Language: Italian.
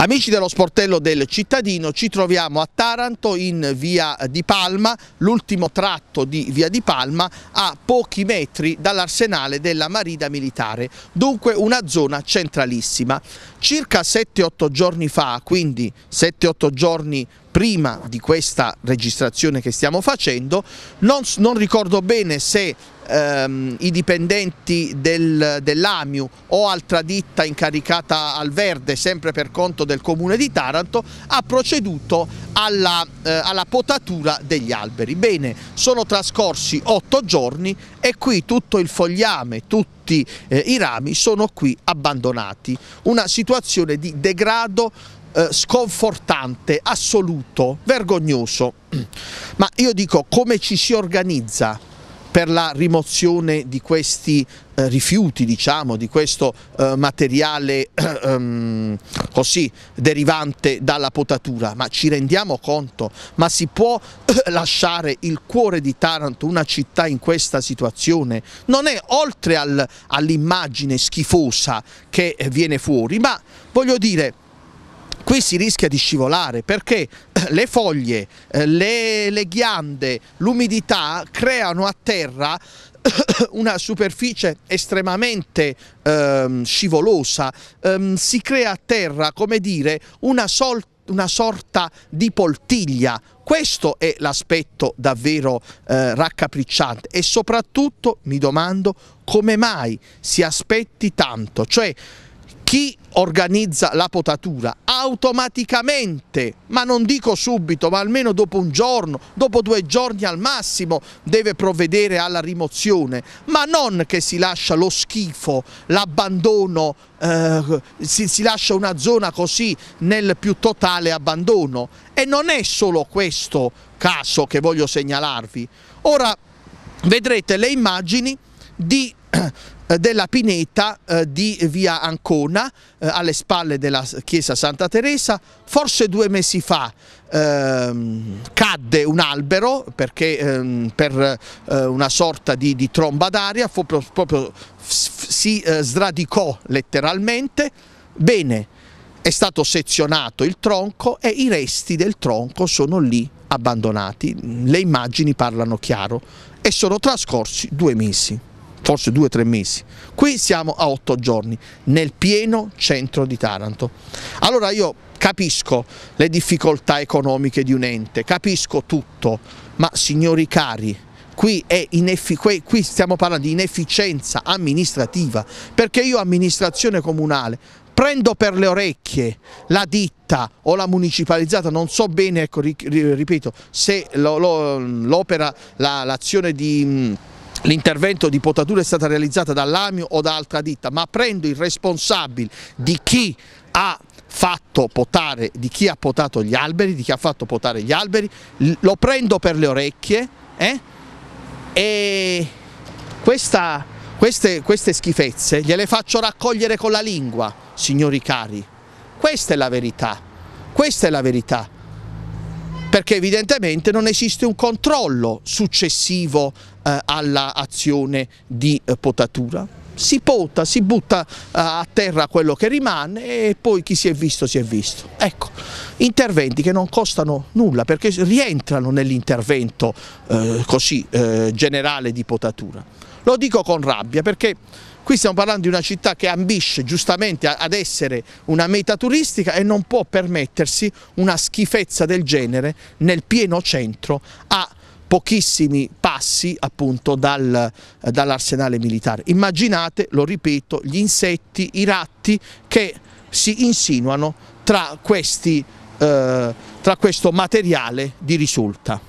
Amici dello sportello del cittadino ci troviamo a Taranto in via di Palma, l'ultimo tratto di via di Palma a pochi metri dall'arsenale della Marina Militare, dunque una zona centralissima. Circa 7-8 giorni fa, quindi 7-8 giorni prima di questa registrazione che stiamo facendo, non, non ricordo bene se ehm, i dipendenti del, dell'AMIU o altra ditta incaricata al verde, sempre per conto del comune di Taranto, ha proceduto alla, eh, alla potatura degli alberi. Bene, sono trascorsi otto giorni e qui tutto il fogliame, tutto tutti eh, i rami sono qui abbandonati. Una situazione di degrado eh, sconfortante, assoluto, vergognoso. Ma io dico come ci si organizza per la rimozione di questi eh, rifiuti, diciamo, di questo eh, materiale ehm, così derivante dalla potatura, ma ci rendiamo conto? Ma si può eh, lasciare il cuore di Taranto, una città in questa situazione? Non è oltre al, all'immagine schifosa che eh, viene fuori, ma voglio dire qui si rischia di scivolare perché eh, le foglie, eh, le, le ghiande, l'umidità creano a terra una superficie estremamente ehm, scivolosa, ehm, si crea a terra, come dire, una, sol una sorta di poltiglia, questo è l'aspetto davvero eh, raccapricciante e soprattutto mi domando come mai si aspetti tanto, cioè chi organizza la potatura automaticamente, ma non dico subito, ma almeno dopo un giorno, dopo due giorni al massimo, deve provvedere alla rimozione, ma non che si lascia lo schifo, l'abbandono, eh, si, si lascia una zona così nel più totale abbandono. E non è solo questo caso che voglio segnalarvi. Ora vedrete le immagini di eh, della pineta eh, di via Ancona eh, alle spalle della chiesa Santa Teresa. Forse due mesi fa ehm, cadde un albero perché ehm, per eh, una sorta di, di tromba d'aria proprio, proprio si eh, sradicò letteralmente. Bene, è stato sezionato il tronco e i resti del tronco sono lì abbandonati. Le immagini parlano chiaro e sono trascorsi due mesi forse due o tre mesi. Qui siamo a otto giorni, nel pieno centro di Taranto. Allora io capisco le difficoltà economiche di un ente, capisco tutto, ma signori cari, Qui, qui, stiamo parlando di inefficienza amministrativa, perché io amministrazione comunale prendo per le orecchie la ditta o la municipalizzata, non so bene, ecco, ripeto, se l'opera, l'azione di l'intervento di potatura è stato realizzato dall'AMIO o da altra ditta, ma prendo il responsabile di chi ha fatto potare, di chi ha potato gli alberi, di chi ha fatto potare gli alberi, lo prendo per le orecchie eh? e questa, queste, queste schifezze gliele faccio raccogliere con la lingua, signori cari, questa è la verità, questa è la verità perché evidentemente non esiste un controllo successivo eh, all'azione di eh, potatura. Si pota, si butta eh, a terra quello che rimane e poi chi si è visto si è visto. Ecco, interventi che non costano nulla perché rientrano nell'intervento eh, così eh, generale di potatura. Lo dico con rabbia perché Qui stiamo parlando di una città che ambisce giustamente ad essere una meta turistica e non può permettersi una schifezza del genere nel pieno centro a pochissimi passi appunto dal, eh, dall'arsenale militare. Immaginate, lo ripeto, gli insetti, i ratti che si insinuano tra, questi, eh, tra questo materiale di risulta.